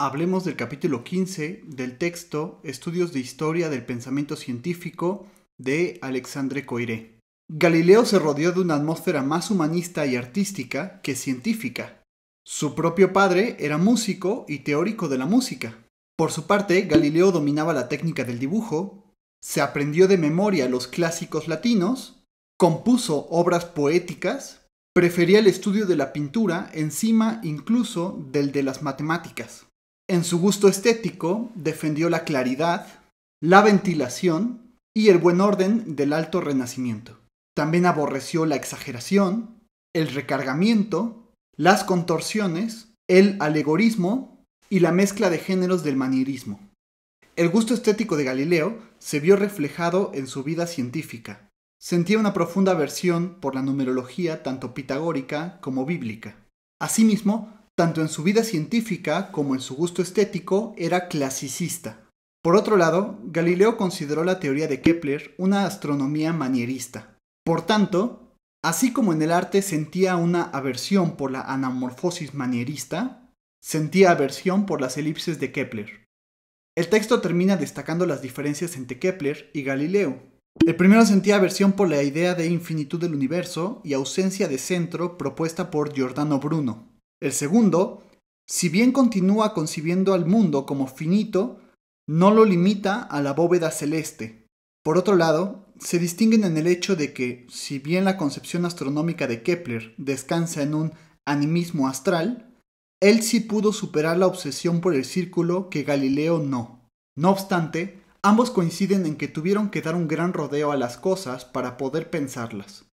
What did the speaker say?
hablemos del capítulo 15 del texto Estudios de Historia del Pensamiento Científico de Alexandre Coiré. Galileo se rodeó de una atmósfera más humanista y artística que científica. Su propio padre era músico y teórico de la música. Por su parte, Galileo dominaba la técnica del dibujo, se aprendió de memoria los clásicos latinos, compuso obras poéticas, prefería el estudio de la pintura encima incluso del de las matemáticas. En su gusto estético defendió la claridad, la ventilación y el buen orden del alto renacimiento. También aborreció la exageración, el recargamiento, las contorsiones, el alegorismo y la mezcla de géneros del manierismo. El gusto estético de Galileo se vio reflejado en su vida científica. Sentía una profunda aversión por la numerología tanto pitagórica como bíblica. Asimismo, tanto en su vida científica como en su gusto estético era clasicista. Por otro lado, Galileo consideró la teoría de Kepler una astronomía manierista. Por tanto, así como en el arte sentía una aversión por la anamorfosis manierista, sentía aversión por las elipses de Kepler. El texto termina destacando las diferencias entre Kepler y Galileo. El primero sentía aversión por la idea de infinitud del universo y ausencia de centro propuesta por Giordano Bruno. El segundo, si bien continúa concibiendo al mundo como finito, no lo limita a la bóveda celeste. Por otro lado, se distinguen en el hecho de que, si bien la concepción astronómica de Kepler descansa en un animismo astral, él sí pudo superar la obsesión por el círculo que Galileo no. No obstante, ambos coinciden en que tuvieron que dar un gran rodeo a las cosas para poder pensarlas.